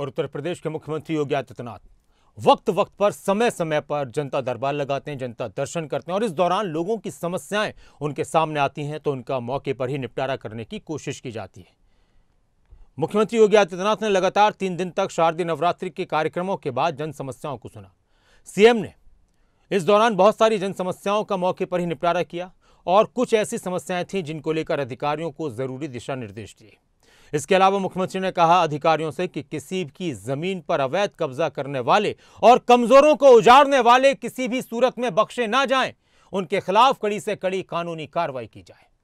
और उत्तर प्रदेश के मुख्यमंत्री योगी आदित्यनाथ वक्त वक्त पर समय समय पर जनता दरबार लगाते हैं जनता दर्शन करते हैं और इस दौरान लोगों की समस्याएं उनके सामने आती हैं तो उनका मौके पर ही निपटारा करने की कोशिश की जाती है मुख्यमंत्री योगी आदित्यनाथ ने लगातार तीन दिन तक शारदीय नवरात्रि के कार्यक्रमों के बाद जन समस्याओं को सुना सीएम ने इस दौरान बहुत सारी जन समस्याओं का मौके पर ही निपटारा किया और कुछ ऐसी समस्याएं थीं जिनको लेकर अधिकारियों को जरूरी दिशा निर्देश दिए इसके अलावा मुख्यमंत्री ने कहा अधिकारियों से कि किसी की जमीन पर अवैध कब्जा करने वाले और कमजोरों को उजाड़ने वाले किसी भी सूरत में बख्शे ना जाएं उनके खिलाफ कड़ी से कड़ी कानूनी कार्रवाई की जाए